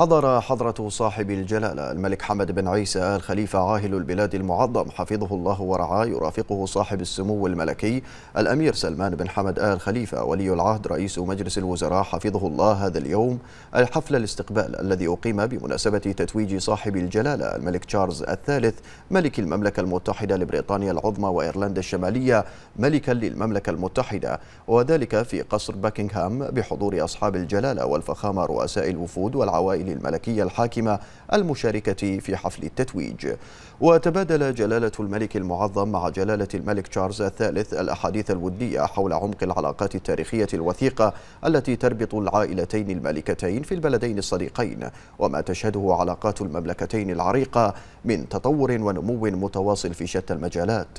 حضر حضرة صاحب الجلالة الملك حمد بن عيسى آل خليفة عاهل البلاد المعظم حفظه الله ورعاه يرافقه صاحب السمو الملكي الأمير سلمان بن حمد آل خليفة ولي العهد رئيس مجلس الوزراء حفظه الله هذا اليوم الحفل الاستقبال الذي أقيم بمناسبة تتويج صاحب الجلالة الملك تشارلز الثالث ملك المملكة المتحدة لبريطانيا العظمى وإيرلندا الشمالية ملكا للمملكة المتحدة وذلك في قصر باكنغهام بحضور أصحاب الجلالة والفخامة رؤساء الوفود والعوائل للملكية الحاكمة المشاركة في حفل التتويج وتبادل جلالة الملك المعظم مع جلالة الملك تشارلز الثالث الأحاديث الودية حول عمق العلاقات التاريخية الوثيقة التي تربط العائلتين المالكتين في البلدين الصديقين وما تشهده علاقات المملكتين العريقة من تطور ونمو متواصل في شتى المجالات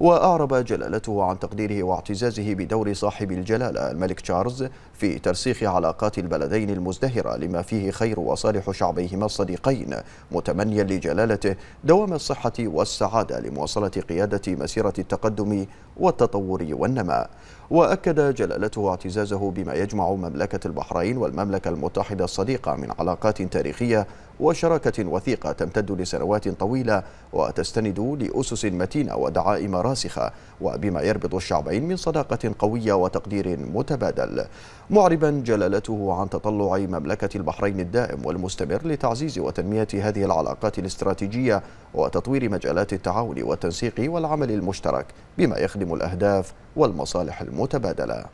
وأعرب جلالته عن تقديره واعتزازه بدور صاحب الجلالة الملك تشارلز في ترسيخ علاقات البلدين المزدهرة لما فيه خير وصالح شعبيهما الصديقين متمنيا لجلالته دوام الصحة والسعادة لمواصلة قيادة مسيرة التقدم والتطور والنماء وأكد جلالته اعتزازه بما يجمع مملكة البحرين والمملكة المتحدة الصديقة من علاقات تاريخية وشراكة وثيقة تمتد لسنوات طويلة وتستند لأسس متينة ودعائم راسخة وبما يربط الشعبين من صداقة قوية وتقدير متبادل معربا جلالته عن تطلع مملكة البحرين الدائم والمستمر لتعزيز وتنمية هذه العلاقات الاستراتيجية وتطوير مجالات التعاون والتنسيق والعمل المشترك بما يخدم الأهداف والمصالح المشتركة متبادلة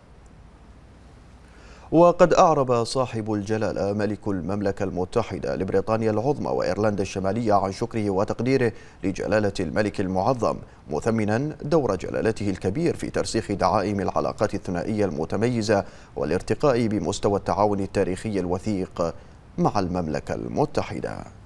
وقد أعرب صاحب الجلالة ملك المملكة المتحدة لبريطانيا العظمى وإيرلندا الشمالية عن شكره وتقديره لجلالة الملك المعظم مثمنا دور جلالته الكبير في ترسيخ دعائم العلاقات الثنائية المتميزة والارتقاء بمستوى التعاون التاريخي الوثيق مع المملكة المتحدة